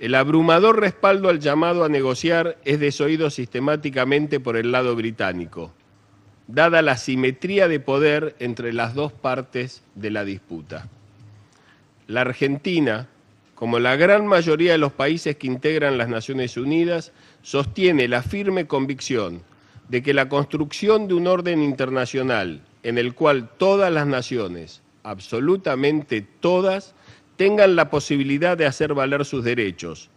El abrumador respaldo al llamado a negociar es desoído sistemáticamente por el lado británico, dada la simetría de poder entre las dos partes de la disputa. La Argentina, como la gran mayoría de los países que integran las Naciones Unidas, sostiene la firme convicción de que la construcción de un orden internacional en el cual todas las naciones, absolutamente todas, tengan la posibilidad de hacer valer sus derechos.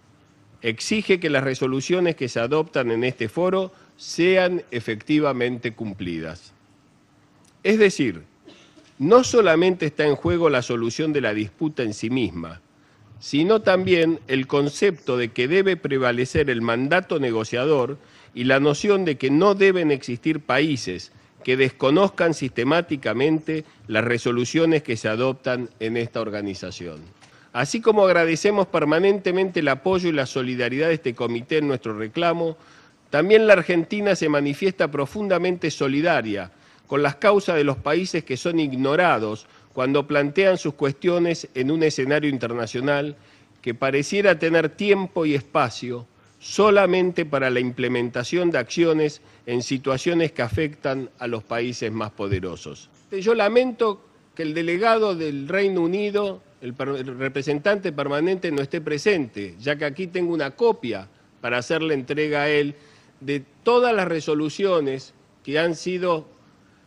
Exige que las resoluciones que se adoptan en este foro sean efectivamente cumplidas. Es decir, no solamente está en juego la solución de la disputa en sí misma, sino también el concepto de que debe prevalecer el mandato negociador y la noción de que no deben existir países que desconozcan sistemáticamente las resoluciones que se adoptan en esta organización. Así como agradecemos permanentemente el apoyo y la solidaridad de este comité en nuestro reclamo, también la Argentina se manifiesta profundamente solidaria con las causas de los países que son ignorados cuando plantean sus cuestiones en un escenario internacional que pareciera tener tiempo y espacio solamente para la implementación de acciones en situaciones que afectan a los países más poderosos. Yo lamento que el delegado del Reino Unido el, representante permanente no esté presente, ya que aquí tengo una copia para hacerle entrega a él de todas las resoluciones que han sido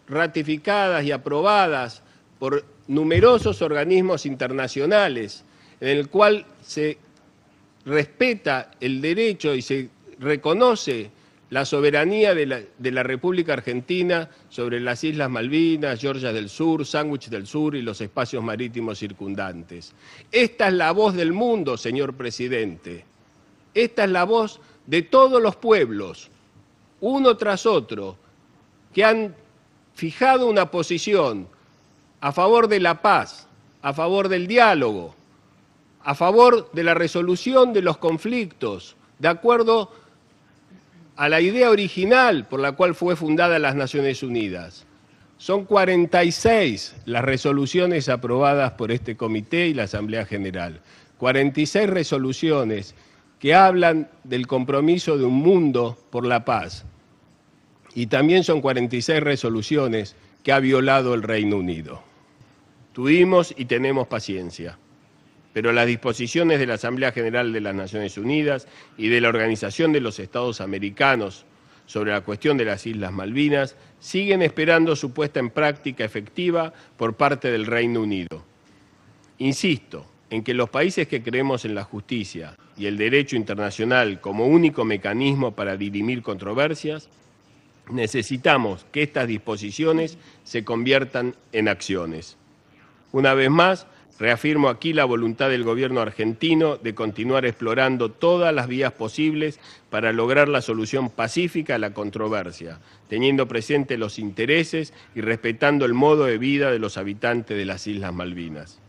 ratificadas y aprobadas por numerosos organismos internacionales, en el cual se respeta el derecho y se reconoce la soberanía de la, República Argentina sobre las Islas Malvinas, Georgia del Sur, Sándwich del Sur y los espacios marítimos circundantes. Esta es la voz del mundo, señor presidente. Esta es la voz de todos los pueblos, uno tras otro, que han fijado una posición a favor de la paz, a favor del diálogo, a favor de la resolución de los conflictos, de acuerdo a la idea original por la cual fue fundada las Naciones Unidas. Son 46 las resoluciones aprobadas por este comité y la Asamblea General. 46 resoluciones que hablan del compromiso de un mundo por la paz. Y también son 46 resoluciones que ha violado el Reino Unido. Tuvimos y tenemos paciencia pero las disposiciones de la Asamblea General de las Naciones Unidas y de la Organización de los Estados Americanos sobre la cuestión de las Islas Malvinas siguen esperando su puesta en práctica efectiva por parte del Reino Unido. Insisto en que los países que creemos en la justicia y el derecho internacional como único mecanismo para dirimir controversias, necesitamos que estas disposiciones se conviertan en acciones. Una vez más, Reafirmo aquí la voluntad del gobierno argentino de continuar explorando todas las vías posibles para lograr la solución pacífica a la controversia, teniendo presente los intereses y respetando el modo de vida de los habitantes de las Islas Malvinas.